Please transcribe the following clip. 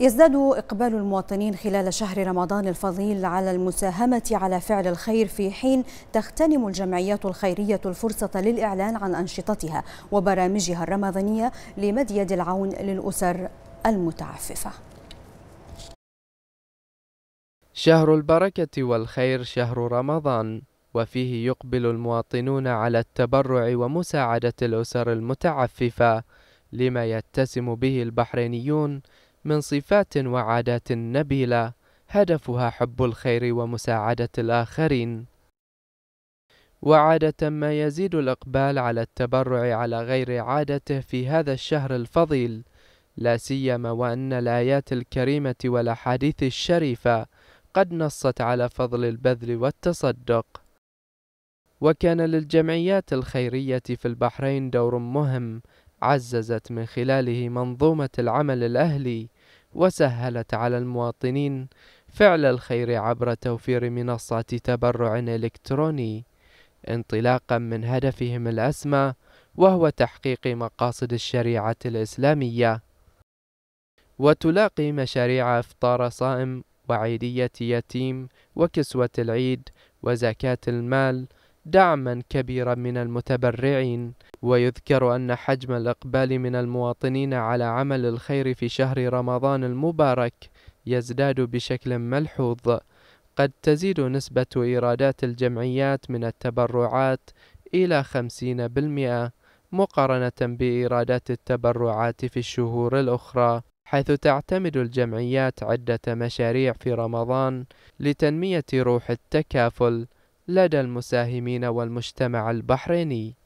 يزداد إقبال المواطنين خلال شهر رمضان الفضيل على المساهمة على فعل الخير في حين تغتنم الجمعيات الخيرية الفرصة للإعلان عن أنشطتها وبرامجها الرمضانية لمد يد العون للأسر المتعففة شهر البركة والخير شهر رمضان وفيه يقبل المواطنون على التبرع ومساعدة الأسر المتعففة لما يتسم به البحرينيون من صفات وعادات نبيلة هدفها حب الخير ومساعدة الآخرين وعادة ما يزيد الإقبال على التبرع على غير عادته في هذا الشهر الفضيل لا سيما وأن الآيات الكريمة والأحاديث الشريفة قد نصت على فضل البذل والتصدق وكان للجمعيات الخيرية في البحرين دور مهم عززت من خلاله منظومة العمل الأهلي وسهلت على المواطنين فعل الخير عبر توفير منصات تبرع إلكتروني انطلاقا من هدفهم الأسمى وهو تحقيق مقاصد الشريعة الإسلامية وتلاقي مشاريع إفطار صائم وعيدية يتيم وكسوة العيد وزكاة المال دعما كبيرا من المتبرعين ويذكر أن حجم الإقبال من المواطنين على عمل الخير في شهر رمضان المبارك يزداد بشكل ملحوظ قد تزيد نسبة إيرادات الجمعيات من التبرعات إلى 50% مقارنة بإيرادات التبرعات في الشهور الأخرى حيث تعتمد الجمعيات عدة مشاريع في رمضان لتنمية روح التكافل لدى المساهمين والمجتمع البحريني